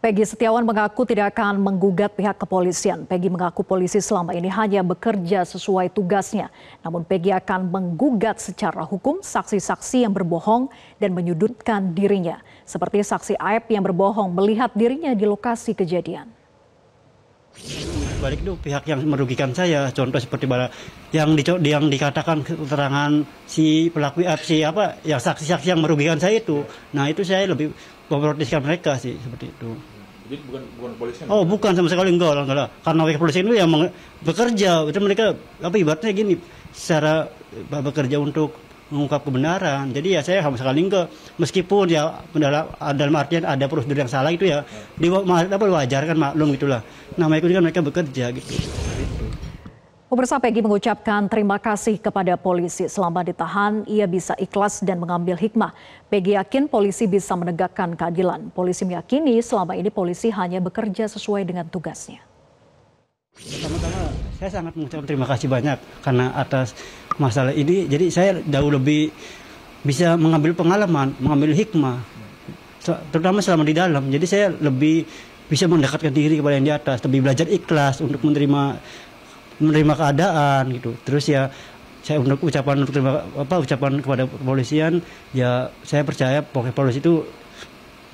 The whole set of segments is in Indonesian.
Peggy Setiawan mengaku tidak akan menggugat pihak kepolisian. Peggy mengaku polisi selama ini hanya bekerja sesuai tugasnya. Namun Peggy akan menggugat secara hukum saksi-saksi yang berbohong dan menyudutkan dirinya. Seperti saksi Aep yang berbohong melihat dirinya di lokasi kejadian balik itu pihak yang merugikan saya contoh seperti bala yang di, yang dikatakan keterangan si pelaku eh, si apa yang saksi-saksi yang merugikan saya itu nah itu saya lebih memprotiskan mereka sih seperti itu jadi bukan bukan polisi oh bukan sama sekali enggak enggak, enggak lah karena pihak polisi itu yang bekerja itu mereka apa ibaratnya gini secara eh, bekerja untuk mengungkap kebenaran. Jadi ya saya sama sekali enggak meskipun ya dalam dalam artian ada prosedur yang salah itu ya di apa wajar kan maklum gitulah. Nama itu kan mereka bekerja gitu. Pemirsa Peggy mengucapkan terima kasih kepada polisi selama ditahan ia bisa ikhlas dan mengambil hikmah. Peggy yakin polisi bisa menegakkan keadilan. Polisi meyakini selama ini polisi hanya bekerja sesuai dengan tugasnya. Pertama-tama saya sangat mengucapkan terima kasih banyak karena atas masalah ini jadi saya jauh lebih bisa mengambil pengalaman mengambil hikmah terutama selama di dalam jadi saya lebih bisa mendekatkan diri kepada yang di atas lebih belajar ikhlas untuk menerima menerima keadaan gitu terus ya saya untuk ucapan untuk terima, apa ucapan kepada kepolisian ya saya percaya polisi itu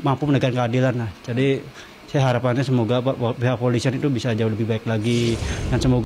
mampu menegakkan keadilan lah jadi saya harapannya semoga pihak kepolisian itu bisa jauh lebih baik lagi dan semoga